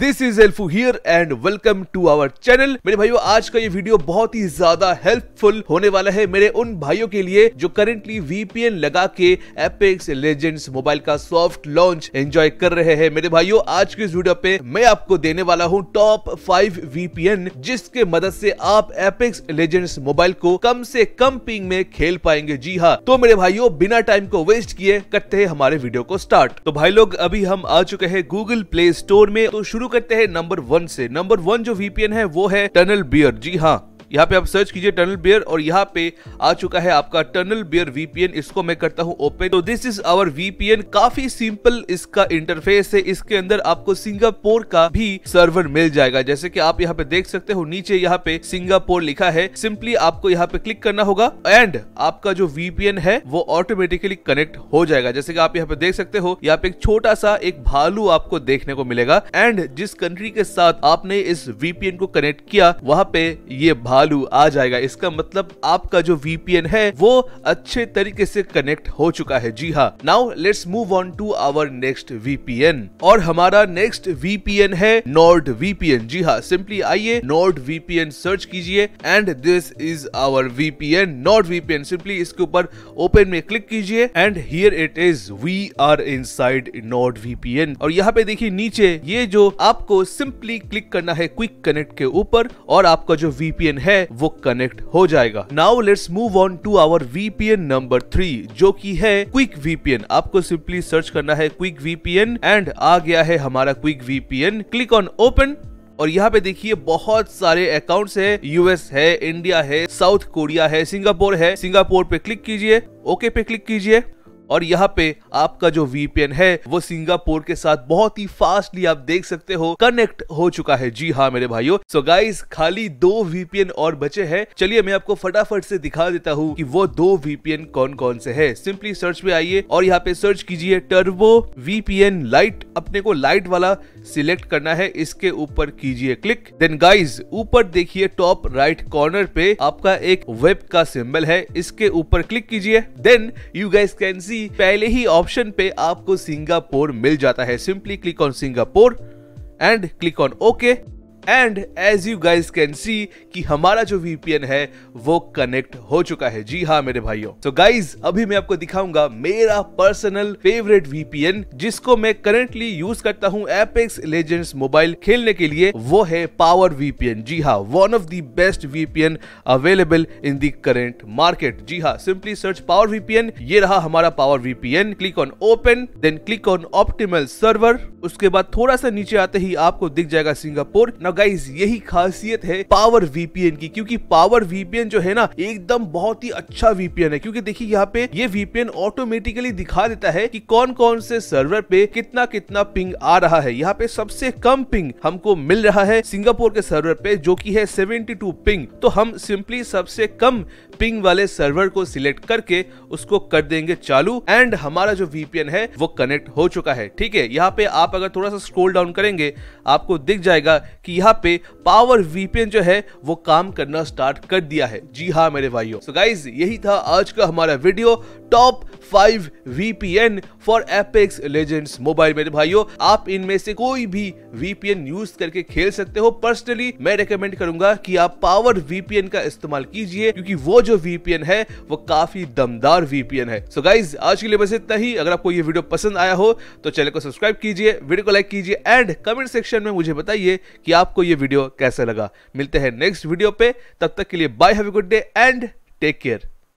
this is helpful here and welcome to our channel मेरे भाइयों आज का ये वीडियो बहुत ही ज्यादा हेल्पफुल होने वाला है मेरे उन भाइयों के लिए जो करेंटली वीपीएन लगा के एपेक्स लेजेंड्स मोबाइल का सॉफ्ट लॉन्च एंजॉय कर रहे हैं मेरे भाइयों आज के इस वीडियो पे मैं आपको देने वाला हूँ टॉप फाइव वीपीएन जिसके मदद से आप एपेक्स लेजेंड्स मोबाइल को कम से कम पिंग में खेल पाएंगे जी हाँ तो मेरे भाइयों बिना टाइम को वेस्ट किए करते हैं हमारे वीडियो को स्टार्ट तो भाई लोग अभी हम आ चुके हैं गूगल प्ले स्टोर में तो शुरू करते हैं नंबर वन से नंबर वन जो वीपीएन है वो है टनल बियर जी हाँ यहाँ पे आप सर्च कीजिए टनल बियर और यहाँ पे आ चुका है आपका टनल बियर वीपीएन इसको मैं करता हूँ ओपन तो दिस इज आवर वीपीएन काफी सिंपल इसका इंटरफेस है इसके अंदर आपको सिंगापुर का भी सर्वर मिल जाएगा जैसे कि आप यहाँ पे देख सकते हो नीचे यहाँ पे सिंगापुर लिखा है सिंपली आपको यहाँ पे क्लिक करना होगा एंड आपका जो वीपीएन है वो ऑटोमेटिकली कनेक्ट हो जाएगा जैसे की आप यहाँ पे देख सकते हो यहाँ पे एक छोटा सा एक भालू आपको देखने को मिलेगा एंड जिस कंट्री के साथ आपने इस वीपीएन को कनेक्ट किया वहाँ पे ये भालू आलू आ जाएगा इसका मतलब आपका जो वीपीएन है वो अच्छे तरीके से कनेक्ट हो चुका है जी हाँ now let's move on to our next VPN और हमारा नेक्स्ट वीपीएन है नॉर्ड वीपीएन जी हाँ सिंपली आइए नॉर्ड वीपीएन सर्च कीजिए and this is our VPN Nord VPN simply इसके ऊपर ओपन में क्लिक कीजिए and here it is we are inside Nord VPN और यहाँ पे देखिए नीचे ये जो आपको सिंपली क्लिक करना है क्विक कनेक्ट के ऊपर और आपका जो वीपीएन है है वो कनेक्ट हो जाएगा now let's move on to our VPN number three जो कि है क्विक वीपीएन आपको सिंपली सर्च करना है क्विक वीपीएन एंड आ गया है हमारा quick VPN click on open और यहाँ पे देखिए बहुत सारे अकाउंट्स है यूएस है इंडिया है साउथ कोरिया है सिंगापुर है सिंगापुर पे क्लिक कीजिए ओके पे क्लिक कीजिए और यहाँ पे आपका जो वीपीएन है वो सिंगापुर के साथ बहुत ही फास्टली आप देख सकते हो कनेक्ट हो चुका है जी हाँ मेरे भाइयों सो गाइज गाइस खाली दो वीपीएन और बचे हैं चलिए मैं आपको फटाफट से दिखा देता हूँ कि वो दो वीपीएन कौन कौन से है सिंपली सर्च में आइए और यहाँ पे सर्च कीजिए टर्बो वीपीएन लाइट अपने को लाइट वाला सिलेक्ट करना है इसके ऊपर कीजिए क्लिक देन गाइज ऊपर देखिए टॉप राइट कॉर्नर पे आपका एक वेब का सिंबल है इसके ऊपर क्लिक कीजिए then you guys can see ही पहले ही ऑप्शन पे आपको सिंगापुर मिल जाता है simply click on Singapore and click on okay and as you guys can see कि हमारा जो वीपीएन है वो कनेक्ट हो चुका है जी हाँ मेरे भाइयों तो गाइस गाइज अभी मैं आपको दिखाऊंगा मेरा पर्सनल फेवरेट वीपीएन जिसको मैं करेंटली यूज करता हूँ एपेक्स लेजेंड्स मोबाइल खेलने के लिए वो है पावर वीपीएन जी हाँ one of the best VPN available in the current market जी हाँ सिंपली सर्च पावर वीपीएन ये रहा हमारा power VPN click on open then click on optimal server उसके बाद थोड़ा सा नीचे आते ही आपको दिख जाएगा सिंगापुर और गाइज यही खासियत है पावर वीपीएन की क्योंकि पावर वीपीएन जो है ना एकदम बहुत ही अच्छा वीपीएन है क्योंकि देखिए यहाँ पे ये वीपीएन ऑटोमेटिकली दिखा देता है कि कौन कौन से सर्वर पे कितना कितना पिंग आ रहा है यहाँ पे सबसे कम पिंग हमको मिल रहा है सिंगापुर के सर्वर पे जो की है सेवेंटी पिंग तो हम सिंपली सबसे कम पिंग वाले सर्वर को सिलेक्ट करके उसको कर देंगे चालू एंड हमारा जो वीपीएन है वो कनेक्ट हो चुका है ठीक है यहाँ पे आप अगर थोड़ा सा स्क्रोल डाउन करेंगे आपको दिख जाएगा कि यहाँ पे पावर वीपीएन जो है वो काम करना स्टार्ट कर दिया है जी हाँ मेरे भाइयों सो गाइज यही था आज का हमारा video top five VPN for Apex Legends mobile मेरे भाइयों आप इनमें से कोई भी वीपीएन यूज करके खेल सकते हो पर्सनली मैं रेकमेंड करूंगा कि आप पावर वीपीएन का इस्तेमाल कीजिए क्योंकि वो जो वीपीएन है वो काफी दमदार वीपीएन है सो so गाइज आज के लिए बस इतना ही अगर आपको ये वीडियो पसंद आया हो तो चैनल को सब्सक्राइब कीजिए वीडियो को लाइक कीजिए एंड कमेंट सेक्शन में मुझे बताइए कि आप आपको ये वीडियो कैसा लगा मिलते हैं नेक्स्ट वीडियो पे तब तक के लिए bye have a good day and take care